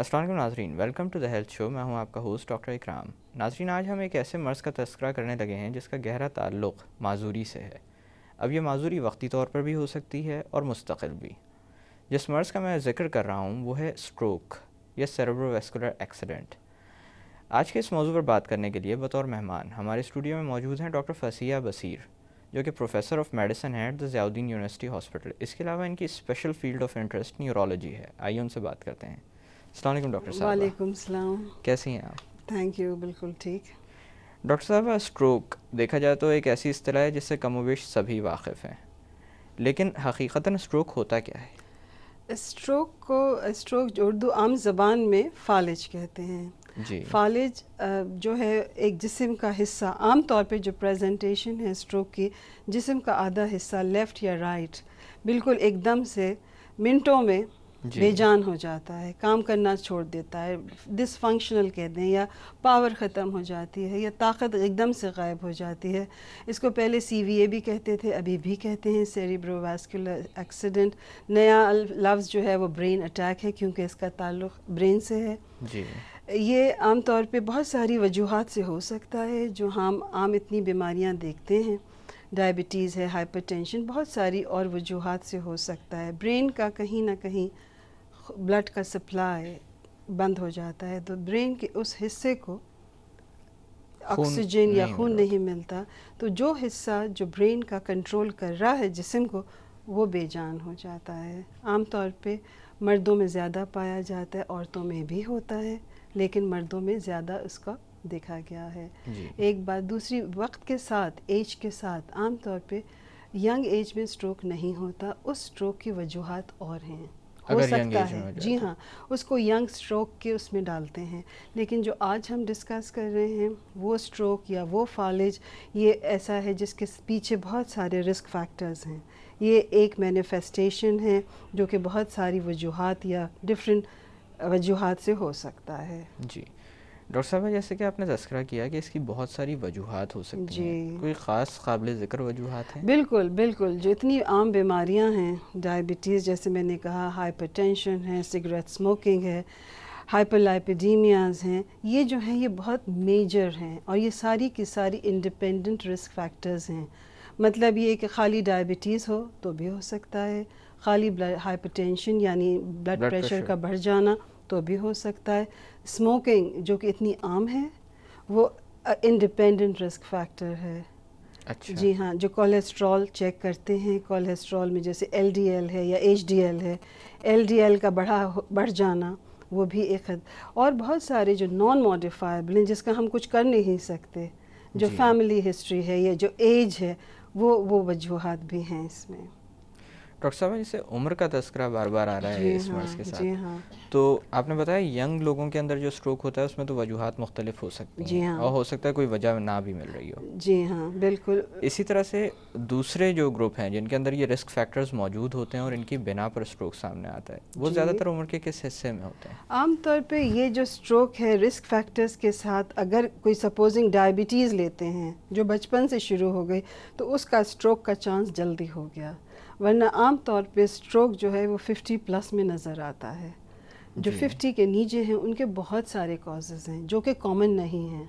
Aslam Nazreen welcome to the health show मैं हूं आपका होस्ट डॉक्टर इकराम नाजरीन आज हम एक ऐसे मर्ज़ का तस्करा करने लगे हैं जिसका गहरा ताल्लुक माजूरी से है अब यह माजूरी वक्ती तौर पर भी हो सकती है और मुस्तकिल भी जिस मर्ज़ का मैं जिक्र कर रहा हूँ वो है स्ट्रोक या सेरेब्रोवेस्कुलर एक्सीडेंट आज के इस मौजू पर बात करने के लिए बतौर मेहमान हमारे स्टूडियो में मौजूद हैं डॉक्टर फसिया बसीर जो कि प्रोफेसर ऑफ मेडिसिन है at the Ziauddin university hospital इसके अलावा इनकी special field of interest neurology है आइए उनसे बात करते हैं अलैक्म डॉक्टर साहब वालेकुम सलाम कैसी हैं आप थैंक यू बिल्कुल ठीक डॉक्टर साहब स्ट्रोक देखा जाए तो एक ऐसी असलाह है जिससे कमोवेश सभी वाकिफ़ हैं लेकिन हकीकता स्ट्रोक होता क्या है स्ट्रोक को स्ट्रोक उर्दू आम जबान में फालिज कहते हैं जी फालिज जो है एक जिसम का हिस्सा आम तौर पे जो प्रेजेंटेशन है स्ट्रोक की जिसम का आधा हिस्सा लेफ़्ट या राइट बिल्कुल एकदम से मिनटों में बेजान हो जाता है काम करना छोड़ देता है डिसफंक्शनल कह दें या पावर ख़त्म हो जाती है या ताकत एकदम से गायब हो जाती है इसको पहले सी वी ए भी कहते थे अभी भी कहते हैं सेरिब्रोवास्कुलर एक्सीडेंट नया लफ्ज़ जो है वो ब्रेन अटैक है क्योंकि इसका ताल्लुक ब्रेन से है जी ये आमतौर पर पे बहुत सारी वजूहत से हो सकता है जो हम आम इतनी बीमारियाँ देखते हैं डायबिटीज़ है हाइपरटेंशन बहुत सारी और वजूहत से हो सकता है ब्रेन का कहीं ना कहीं ब्लड का सप्लाई बंद हो जाता है तो ब्रेन के उस हिस्से को ऑक्सीजन या खून नहीं मिलता तो जो हिस्सा जो ब्रेन का कंट्रोल कर रहा है जिसम को वो बेजान हो जाता है आमतौर पे मर्दों में ज़्यादा पाया जाता है औरतों में भी होता है लेकिन मर्दों में ज़्यादा उसका देखा गया है एक बात दूसरी वक्त के साथ एज के साथ आमतौर पे यंग एज में स्ट्रोक नहीं होता उस स्ट्रोक की वजूहत और हैं हो सकता है जी तो। हाँ उसको यंग स्ट्रोक के उसमें डालते हैं लेकिन जो आज हम डिस्कस कर रहे हैं वो स्ट्रोक या वो फॉलेज ये ऐसा है जिसके पीछे बहुत सारे रिस्क फैक्टर्स हैं ये एक मैनिफेस्टेशन है जो कि बहुत सारी वजूहत या डिफरेंट वजूहत से हो सकता है जी डॉक्टर साहब जैसे कि आपने तस्करा किया कि इसकी बहुत सारी वजूहत हो सकती जी कोई ख़ास काबिल ज़िक्र वजूहत हैं बिल्कुल बिल्कुल जो इतनी आम बीमारियां हैं डायबिटीज़ जैसे मैंने कहा हाइपरटेंशन है सिगरेट स्मोकिंग है हाइपरलाइपिडीमियाज हैं ये जो हैं ये बहुत मेजर हैं और ये सारी की सारी इंडिपेंडेंट रिस्क फैक्टर्स हैं मतलब ये कि खाली डायबिटीज़ हो तो भी हो सकता है खाली हाइपरटेंशन यानी ब्लड प्रेशर का बढ़ जाना तो भी हो सकता है स्मोकिंग जो कि इतनी आम है वो इंडिपेंडेंट रिस्क फैक्टर है अच्छा जी हाँ जो कोलेस्ट्रॉल चेक करते हैं कोलेस्ट्रॉल में जैसे एलडीएल है या एचडीएल है एलडीएल का बढ़ा बढ़ जाना वो भी एक हद और बहुत सारे जो नॉन मॉडिफाइबल हैं जिसका हम कुछ कर नहीं सकते जो फैमिली हिस्ट्री है या जो एज है वो वो वजूहत भी हैं इसमें डॉक्टर साहब जैसे उम्र का तस्करा बार बार आ रहा है इस हाँ, मर्ज़ के साथ हाँ। तो आपने बताया यंग लोगों के अंदर जो स्ट्रोक होता है उसमें तो वजूहत मुख्तलिफ हो सकती जी हाँ। और हो सकता है कोई वजह ना भी मिल रही हो जी हाँ बिल्कुल इसी तरह से दूसरे जो ग्रुप हैं जिनके अंदर ये रिस्क फैक्टर्स मौजूद होते हैं और इनकी बिना पर स्ट्रोक सामने आता है वो ज़्यादातर उम्र के किस हिस्से में होते हैं आमतौर पर ये जो स्ट्रोक है रिस्क फैक्टर्स के साथ अगर कोई सपोजिंग डायबिटीज़ लेते हैं जो बचपन से शुरू हो गई तो उसका स्ट्रोक का चांस जल्दी हो गया वरना आम तौर पे स्ट्रोक जो है वो 50 प्लस में नज़र आता है जो 50 के नीचे हैं उनके बहुत सारे कॉजेज़ हैं जो कि कॉमन नहीं हैं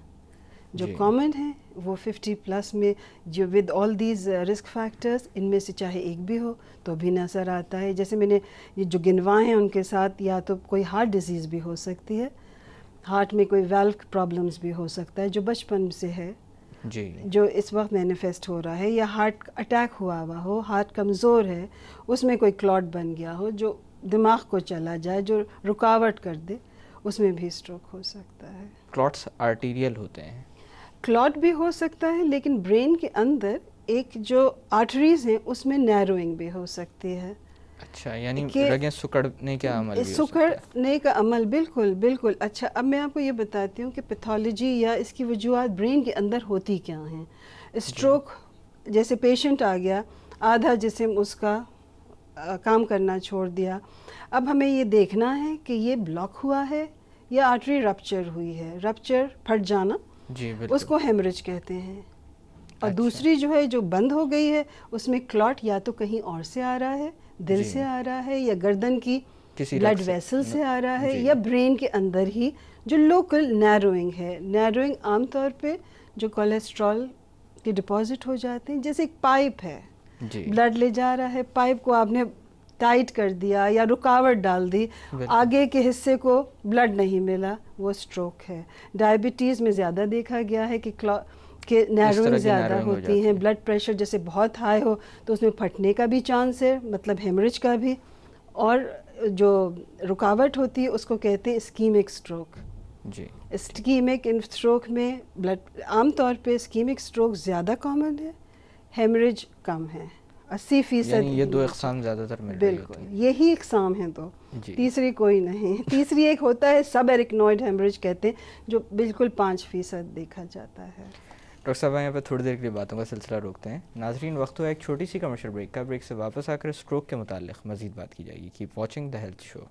जो कॉमन हैं वो 50 प्लस में जो with all these risk factors इनमें से चाहे एक भी हो तो भी नज़र आता है जैसे मैंने ये जो गिनवाएँ हैं उनके साथ या तो कोई हार्ट डिजीज़ भी हो सकती है हार्ट में कोई वेल्व प्रॉब्लम्स भी हो सकता है जो बचपन से है जी जो इस वक्त मैनिफेस्ट हो रहा है या हार्ट अटैक हुआ हुआ हो हार्ट कमज़ोर है उसमें कोई क्लॉट बन गया हो जो दिमाग को चला जाए जो रुकावट कर दे उसमें भी स्ट्रोक हो सकता है क्लॉट्स आर्टीरियल होते हैं क्लॉट भी हो सकता है लेकिन ब्रेन के अंदर एक जो आर्टरीज हैं उसमें नैरोइंग भी हो सकती है अच्छा यानी रगें का अमल का अमल बिल्कुल बिल्कुल अच्छा अब मैं आपको ये बताती हूँ कि पैथोलॉजी या इसकी वजूहत ब्रेन के अंदर होती क्या हैं स्ट्रोक जैसे पेशेंट आ गया आधा जिसम उसका आ, काम करना छोड़ दिया अब हमें ये देखना है कि ये ब्लॉक हुआ है या आर्टरी रपच्चर हुई है रपच्चर फट जाना जी उसको हेमरेज कहते हैं और अच्छा। दूसरी जो है जो बंद हो गई है उसमें क्लॉट या तो कहीं और से आ रहा है दिल से आ रहा है या गर्दन की ब्लड वेसल से आ रहा है या ब्रेन के अंदर ही जो लोकल नैरोइंग है नैरोइंग आमतौर पे जो कोलेस्ट्रॉल के डिपॉजिट हो जाते हैं जैसे एक पाइप है ब्लड ले जा रहा है पाइप को आपने टाइट कर दिया या रुकावट डाल दी आगे के हिस्से को ब्लड नहीं मिला वो स्ट्रोक है डायबिटीज़ में ज़्यादा देखा गया है कि के नैरोइंग ज़्यादा होती हैं ब्लड प्रेशर जैसे बहुत हाई हो तो उसमें फटने का भी चांस है मतलब हेमरेज का भी और जो रुकावट होती है उसको कहते हैं स्कीमिक स्ट्रोक जी स्कीमिक स्ट्रोक में ब्लड आमतौर पे स्कीमिक स्ट्रोक ज़्यादा कॉमन है हेमरेज कम है अस्सी फीसद ये दो अकसाम ज़्यादातर मिल बिल्कुल यही इकसाम है दो तीसरी कोई नहीं तीसरी एक होता है सब एरिकनॉइड हेमरेज कहते हैं जो बिल्कुल पाँच फीसद देखा जाता है डॉक्टर साहब यहाँ पर थोड़ी देर के लिए बातों का सिलसिला रोकते हैं नाजरीन वक्त हुआ एक छोटी सी कमर्शियल ब्रेक का ब्रेक से वापस आकर स्ट्रोक के मुतालिक मजीद बात की जाएगी keep watching the health show